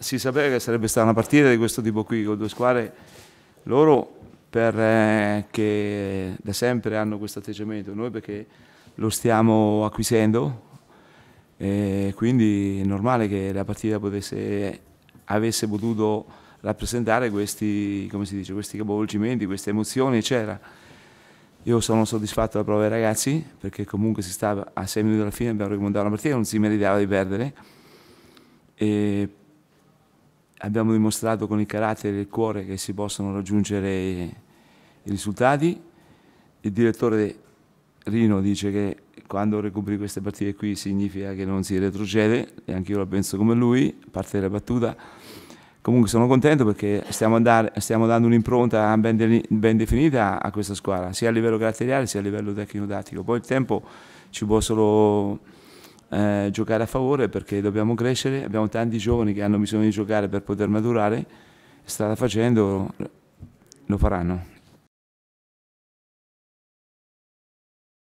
si sapeva che sarebbe stata una partita di questo tipo qui, con due squadre loro perché eh, da sempre hanno questo atteggiamento, noi perché lo stiamo acquisendo, quindi è normale che la partita potesse, avesse potuto rappresentare questi, come si dice, questi capovolgimenti, queste emozioni, eccetera. Io sono soddisfatto della prova dei ragazzi perché comunque si stava a 6 minuti dalla fine, abbiamo rimontato la partita, non si meritava di perdere. E abbiamo dimostrato con il carattere e il cuore che si possono raggiungere i risultati. Il direttore Rino dice che quando recuperi queste partite qui significa che non si retrocede, e anche io la penso come lui, a parte la battuta. Comunque sono contento perché stiamo, andare, stiamo dando un'impronta ben, de, ben, definita a questa squadra, sia a livello caratteriale sia a livello tecnico-tattico. Poi il tempo ci può solo eh, giocare a favore perché dobbiamo crescere, abbiamo tanti giovani che hanno bisogno di giocare per poter maturare, strada facendo lo faranno.